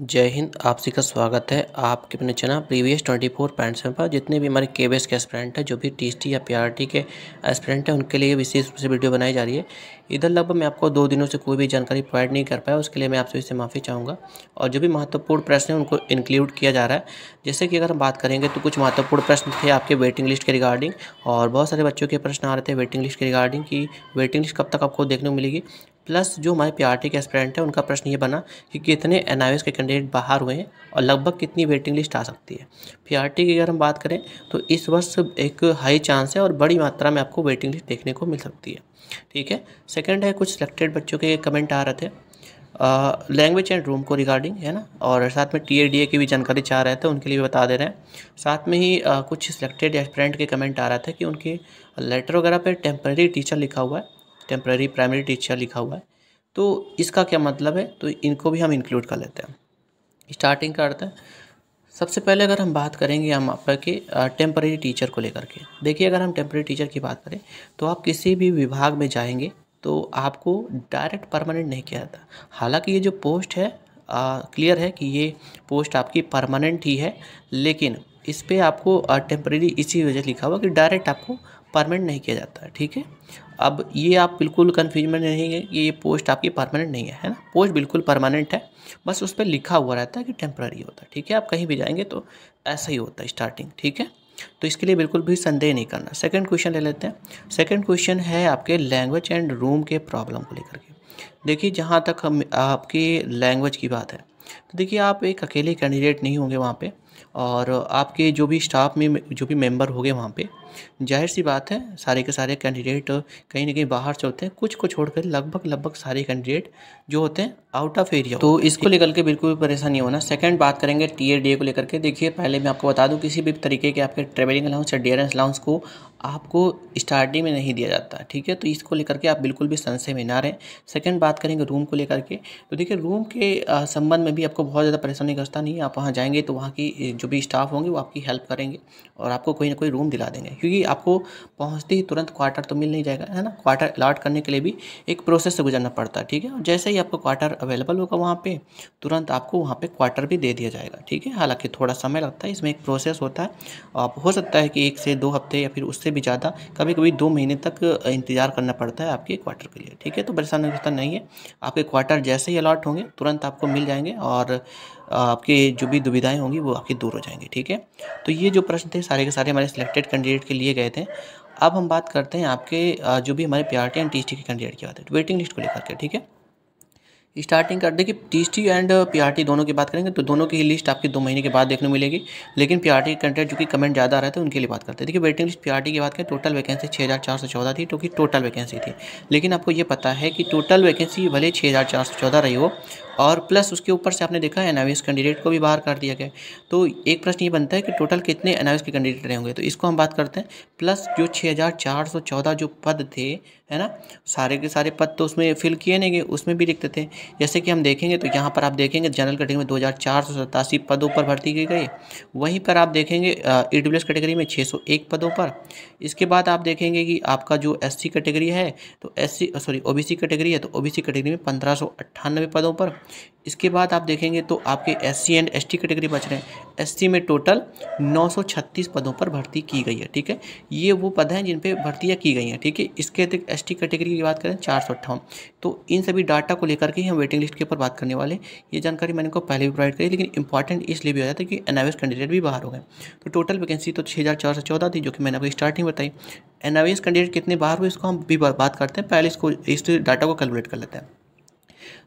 जय हिंद आप सभी का स्वागत है आपके अपने चैनल प्रीवियस ट्वेंटी फोर पैंट सेवन पर जितने भी हमारे के के एस्परेंट हैं जो भी टी या पी के एस्परेंट हैं उनके लिए विशेष रूप से वीडियो बनाई जा रही है इधर लगभग मैं आपको दो दिनों से कोई भी जानकारी प्रोवाइड नहीं कर पाया उसके लिए मैं आपसे इससे माफ़ी चाहूँगा और जो भी महत्वपूर्ण प्रश्न है उनको इंक्लूड किया जा रहा है जैसे कि अगर हम बात करेंगे तो कुछ महत्वपूर्ण प्रश्न थे आपके वेटिंग लिस्ट के रिगार्डिंग और बहुत सारे बच्चों के प्रश्न आ रहे थे वेटिंग लिस्ट के रिगार्डिंग की वेटिंग लिस्ट कब तक आपको देखने को मिलेगी प्लस जो हमारे टी के एस्पिरेंट हैं उनका प्रश्न ये बना कि कितने एनआईओएस के कैंडिडेट बाहर हुए हैं और लगभग कितनी वेटिंग लिस्ट आ सकती है टी की अगर हम बात करें तो इस वर्ष एक हाई चांस है और बड़ी मात्रा में आपको वेटिंग लिस्ट देखने को मिल सकती है ठीक है सेकेंड है कुछ सिलेक्टेड बच्चों के कमेंट आ रहे थे लैंग्वेज एंड रूम को रिगार्डिंग है ना और साथ में टी की भी जानकारी चाह रहे थे उनके लिए भी बता दे रहे हैं साथ में ही आ, कुछ सिलेक्टेड एस्पिरेंट के कमेंट आ रहे थे कि उनके लेटर वगैरह पे टेम्प्रेरी टीचर लिखा हुआ है टेम्प्रेरी प्राइमरी टीचर लिखा हुआ है तो इसका क्या मतलब है तो इनको भी हम इंक्लूड कर लेते हैं स्टार्टिंग करते हैं सबसे पहले अगर हम बात करेंगे हम आपके टेम्प्रेरी टीचर को लेकर के देखिए अगर हम टेम्प्रेरी टीचर की बात करें तो आप किसी भी विभाग में जाएंगे तो आपको डायरेक्ट परमानेंट नहीं किया जाता हालांकि ये जो पोस्ट है क्लियर है कि ये पोस्ट आपकी परमानेंट ही है लेकिन इस पर आपको टेम्प्रेरी इसी वजह लिखा हुआ कि डायरेक्ट आपको परमानेंट नहीं किया जाता ठीक है अब ये आप बिल्कुल कन्फ्यूज में नहीं है कि ये पोस्ट आपकी परमानेंट नहीं है है ना पोस्ट बिल्कुल परमानेंट है बस उस पर लिखा हुआ रहता है कि टेम्प्ररी होता है ठीक है आप कहीं भी जाएंगे तो ऐसा ही होता है स्टार्टिंग ठीक है तो इसके लिए बिल्कुल भी संदेह नहीं करना सेकंड क्वेश्चन ले लेते हैं सेकेंड क्वेश्चन है आपके लैंग्वेज एंड रूम के प्रॉब्लम को लेकर के देखिए जहाँ तक हम आपकी लैंग्वेज की बात है तो देखिए आप एक अकेले कैंडिडेट नहीं होंगे वहाँ पर और आपके जो भी स्टाफ में जो भी मेंबर हो गए वहाँ पे जाहिर सी बात है सारे के सारे कैंडिडेट कहीं ना कहीं बाहर से होते हैं कुछ को छोड़कर लगभग लगभग सारे कैंडिडेट जो होते हैं आउट ऑफ एरिया तो इसको लेकर के बिल्कुल भी परेशानी होना सेकंड बात करेंगे टी को लेकर के देखिए पहले मैं आपको बता दूँ किसी भी तरीके के आपके ट्रेवलिंग अलाउंस या डेयरेंस अलाउंस को आपको स्टार्टिंग में नहीं दिया जाता ठीक है तो इसको लेकर के आप बिल्कुल भी संशय में ना रहें सेकेंड बात करेंगे रूम को लेकर के तो देखिए रूम के संबंध में भी आपको बहुत ज़्यादा परेशानी करता नहीं आप वहाँ जाएंगे तो वहाँ की जो भी स्टाफ होंगे वो आपकी हेल्प करेंगे और आपको कोई ना कोई रूम दिला देंगे क्योंकि आपको पहुँचते ही तुरंत क्वार्टर तो मिल नहीं जाएगा है ना क्वार्टर अलाट करने के लिए भी एक प्रोसेस से गुजरना पड़ता है ठीक है जैसे ही आपको क्वार्टर अवेलेबल होगा वहाँ पर तुरंत आपको वहाँ पर क्वार्टर भी दे दिया जाएगा ठीक है हालाँकि थोड़ा समय लगता है इसमें एक प्रोसेस होता है आप हो सकता है कि एक से दो हफ्ते या फिर उससे भी ज़्यादा कभी कभी दो महीने तक इंतज़ार करना पड़ता है आपके क्वार्टर के लिए ठीक है तो परेशान नहीं है आपके क्वार्टर जैसे ही अलाट होंगे तुरंत आपको मिल जाएंगे और आपके जो भी दुविधाएं होंगी वो आपकी दूर हो जाएंगी ठीक है तो ये जो प्रश्न थे सारे के सारे हमारे सिलेक्टेड कैंडिडेट के लिए गए थे अब हम बात करते हैं आपके जो भी हमारे P R T and T के कैंडिडेट की बात है वेटिंग लिस्ट को लेकर के ठीक है स्टार्टिंग कर देखिए टी एंड पी दोनों की बात करेंगे तो दोनों की लिस्ट आपकी दो महीने के बाद देखने मिलेगी लेकिन टी कैंडिडेट जो कि कमेंट ज़्यादा आ रहे थे उनके लिए बात करते हैं देखिए वेटिंग लिस्ट पी की बात करें टोटल वैकेंसी छः हज़ार चार सौ चौदह थी जो टोटल वैकेंसी थी लेकिन आपको ये पता है कि टोटल वैकेंसी भले छः हज़ार चार सौ चौदह रही हो और प्लस उसके ऊपर से आपने देखा एनाविस कैंडिडेट को भी बाहर कर दिया गया तो एक प्रश्न ये बनता है कि टोटल कितने एन के कैंडिडेट होंगे तो इसको हम बात करते हैं प्लस जो 6414 जो पद थे है ना सारे के सारे पद तो उसमें फिल किए नहीं गए उसमें भी लिखते थे जैसे कि हम देखेंगे तो यहाँ पर आप देखेंगे जनरल कैटेगरी में दो पदों पर भर्ती की गई वहीं पर आप देखेंगे ई कैटेगरी में छः पदों पर इसके बाद आप देखेंगे कि आपका जो एस कैटेगरी है तो एस सॉरी ओ कैटेगरी है तो ओ कैटेगरी में पंद्रह पदों पर इसके बाद आप देखेंगे तो आपके S C and S category बच रहे हैं एस में टोटल 936 पदों पर भर्ती की गई है ठीक है ये वो पद हैं जिन पे भर्तियाँ की गई हैं ठीक है इसके अतिरिक्त एस टी कैटेगरी की बात करें चार तो इन सभी डाटा को लेकर के हम वेटिंग लिस्ट के ऊपर बात करने वाले ये जानकारी मैंने को पहले भी प्रोवाइड करी लेकिन इंपॉर्टेंट इसलिए भी हो जाता है कि एन कैंडिडेट भी बाहर हो गए तो टोटल वैकेंसी तो छः थी जो कि मैंने आपको स्टार्टिंग बताई एन कैंडिडेट कितने बाहर हुए इसको हम भी बात करते हैं पहले इसको इस डाटा को कैलकुलेट कर लेते हैं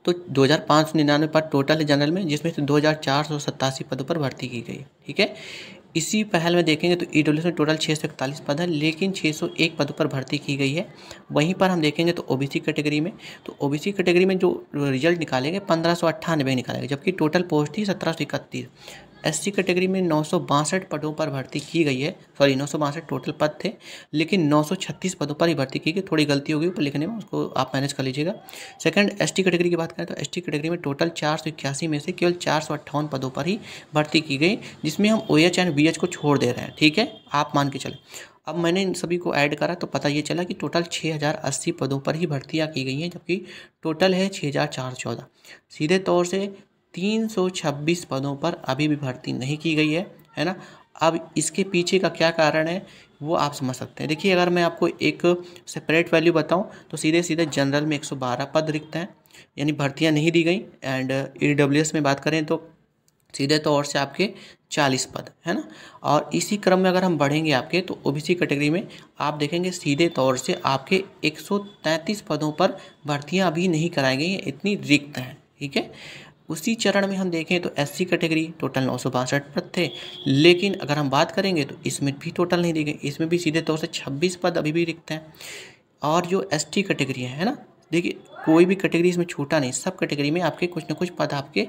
तो दो हज़ार पाँच सौ निन्यानवे पद टोटल है जनरल में जिसमें से दो हज़ार चार सौ सत्तासी पदों पर भर्ती की गई ठीक है इसी पहल में देखेंगे तो ई e में टोटल छः सौ इकतालीस पद है लेकिन छः सौ एक पदों पर भर्ती की गई है वहीं पर हम देखेंगे तो ओबीसी कैटेगरी में तो ओबीसी कैटेगरी में जो रिजल्ट निकालेंगे पंद्रह सौ अट्ठानबे निकालेंगे जबकि टोटल पोस्ट थी सत्रह सौ इकतीस एस कैटेगरी में नौ पदों पर भर्ती की गई है सॉरी नौ टोटल पद थे लेकिन नौ पदों पर ही भर्ती की गई थोड़ी गलती हो गई ऊपर लिखने में उसको आप मैनेज कर लीजिएगा सेकंड एस कैटेगरी की बात करें तो एस कैटेगरी में टोटल चार में से केवल चार पदों पर ही भर्ती की गई जिसमें हम ओ एच एंड बी को छोड़ दे रहे हैं ठीक है आप मान के चले अब मैंने इन सभी को ऐड करा तो पता ये चला कि टोटल 6080 पदों पर ही भर्तियाँ की गई हैं जबकि टोटल है 6414 सीधे तौर से 326 पदों पर अभी भी भर्ती नहीं की गई है है ना अब इसके पीछे का क्या कारण है वो आप समझ सकते हैं देखिए अगर मैं आपको एक सेपरेट वैल्यू बताऊं तो सीधे सीधे जनरल में 112 पद रिक्त हैं यानी भर्तियां नहीं दी गई एंड ई में बात करें तो सीधे तौर तो से आपके 40 पद है ना और इसी क्रम में अगर हम बढ़ेंगे आपके तो ओबीसी कैटेगरी में आप देखेंगे सीधे तौर से आपके 133 पदों पर भर्तियां अभी नहीं कराई गई हैं इतनी रिक्त हैं ठीक है उसी चरण में हम देखें तो एस कैटेगरी टोटल नौ सौ बासठ पद थे लेकिन अगर हम बात करेंगे तो इसमें भी टोटल नहीं देंगे इसमें भी सीधे तौर से छब्बीस पद अभी भी रिक्त हैं और जो एस कैटेगरी है ना देखिए कोई भी कैटेगरी इसमें छूटा नहीं सब कैटेगरी में आपके कुछ ना कुछ पद आपके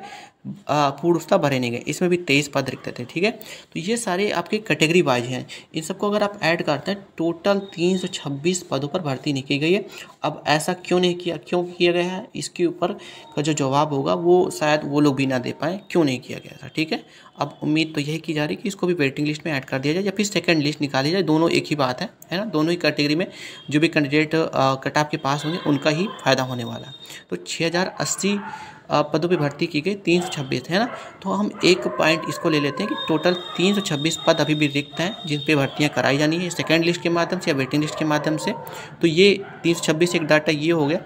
पूर्णता भरे नहीं गए इसमें भी तेईस पद रिक्त थे ठीक है तो ये सारे आपके कैटेगरी वाइज हैं इन सबको अगर आप ऐड करते हैं टोटल तीन सौ छब्बीस पदों पर भर्ती नहीं की गई है अब ऐसा क्यों नहीं किया क्यों किया गया है इसके ऊपर का जो जवाब होगा वो शायद वो लोग भी ना दे पाएँ क्यों नहीं किया गया था ठीक है अब उम्मीद तो यही की जा रही है कि इसको भी वेटिंग लिस्ट में ऐड कर दिया जाए या फिर सेकंड लिस्ट निकाली जाए दोनों एक ही बात है है ना दोनों ही कैटेगरी में जो भी कैंडिडेट कट ऑफ के पास होंगे उनका ही फायदा होने वाला तो छः हज़ार अस्सी पदों पर भर्ती की गई तीन सौ छब्बीस है ना तो हम एक पॉइंट इसको ले लेते हैं कि टोटल तीन सौ छब्बीस पद अभी भी रिक्त हैं जिन पे भर्तियां कराई जानी है सेकेंड लिस्ट के माध्यम से या वेटिंग लिस्ट के माध्यम से तो ये तीन सौ छब्बीस एक डाटा ये हो गया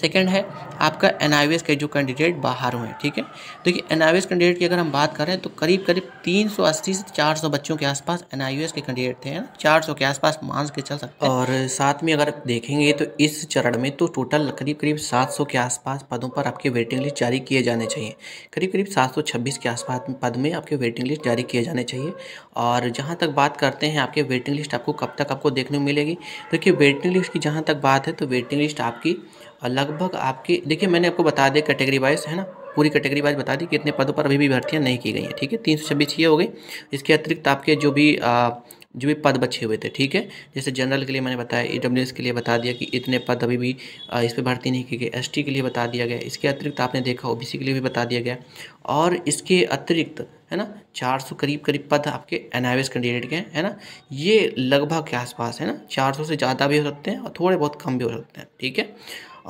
सेकेंड है आपका एन के जो कैंडिडेट बाहर हुए ठीक है देखिए एन कैंडिडेट की अगर हम बात करें तो करीब करीब 380 से 400 बच्चों के आसपास एन के कैंडिडेट थे ना सौ के आसपास मान के चल सकते हैं और साथ में अगर देखेंगे तो इस चरण में तो टोटल करीब करीब 700 के आसपास पदों पर आपके वेटिंग लिस्ट जारी किए जाने चाहिए करीब करीब सात के आसपास पद में आपके वेटिंग लिस्ट जारी किए जाने चाहिए और जहाँ तक बात करते हैं आपके वेटिंग लिस्ट आपको कब तक आपको देखने को मिलेगी देखिए वेटिंग लिस्ट की जहाँ तक बात है तो वेटिंग लिस्ट आपकी लगभग आपके देखिए मैंने आपको बता दिया कैटेगरी वाइज है ना पूरी कैटेगरी वाइज बता दी कि इतने पदों पर अभी भी भर्तियाँ नहीं की गई हैं ठीक है तीन सौ छब्बीस ये हो गई इसके अतिरिक्त आपके जो भी आ, जो भी पद बचे हुए थे ठीक है जैसे जनरल के लिए मैंने बताया ई के लिए बता दिया कि इतने पद अभी भी इस पर भर्ती नहीं की गई एस के लिए बता दिया गया इसके अतिरिक्त आपने देखा ओ के लिए भी बता दिया गया और इसके अतिरिक्त है ना चार करीब करीब पद आपके एन कैंडिडेट के हैं है ना ये लगभग के आसपास है ना चार से ज़्यादा भी हो सकते हैं और थोड़े बहुत कम भी हो सकते हैं ठीक है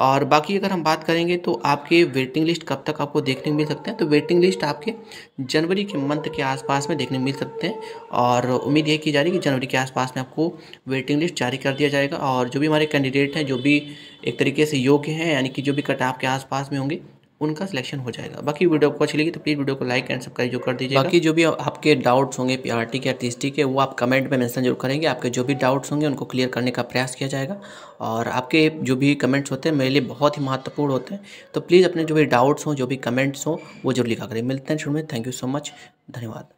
और बाकी अगर हम बात करेंगे तो आपके वेटिंग लिस्ट कब तक आपको देखने मिल सकते हैं तो वेटिंग लिस्ट आपके जनवरी के मंथ के आसपास में देखने मिल सकते हैं और उम्मीद ये की जा रही है कि जनवरी के आसपास में आपको वेटिंग लिस्ट जारी कर दिया जाएगा और जो भी हमारे कैंडिडेट हैं जो भी एक तरीके से योग्य हैं यानी कि जो भी कट आपके आसपास में होंगे उनका सिलेक्शन हो जाएगा बाकी वीडियो आपको अच्छी लगी तो प्लीज़ वीडियो को लाइक एंड सब्सक्राइब जो कर दीजिए बाकी जो भी आपके डाउट्स होंगे पीआरटी के टी के वो आप कमेंट में मेंशन जरूर करेंगे आपके जो भी डाउट्स होंगे उनको क्लियर करने का प्रयास किया जाएगा और आपके जो भी कमेंट्स होते हैं मेरे लिए बहुत ही महत्वपूर्ण होते हैं तो प्लीज़ अपने जो भी डाउट्स हों जो भी कमेंट्स हों वो जरूर लिखा करें मिलते हैं शुरू में थैंक यू सो मच धन्यवाद